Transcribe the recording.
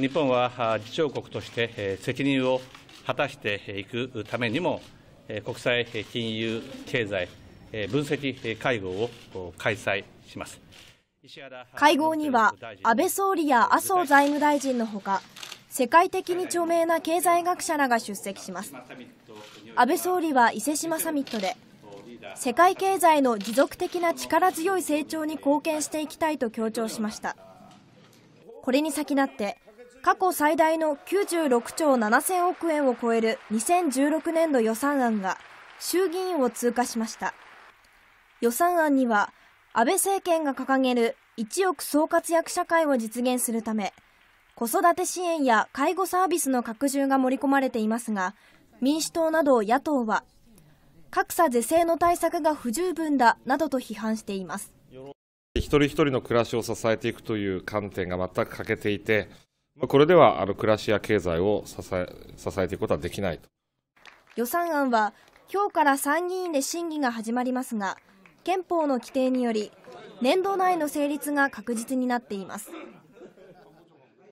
日本は議長国として責任を果たしていくためにも、国際金融経済分析会合を開催します。会合には安倍総理や麻生財務大臣のほか世界的に著名な経済学者らが出席します安倍総理は伊勢志摩サミットで世界経済の持続的な力強い成長に貢献していきたいと強調しましたこれに先立って過去最大の96兆7000億円を超える2016年度予算案が衆議院を通過しました予算案には安倍政権が掲げる一億総活躍社会を実現するため子育て支援や介護サービスの拡充が盛り込まれていますが民主党など野党は格差是正の対策が不十分だなどと批判しています一人一人の暮らしを支えていくという観点が全く欠けていてまあ、これではあの暮らしや経済を支え支えていくことはできないと予算案は今日から参議院で審議が始まりますが憲法の規定により年度内の成立が確実になっています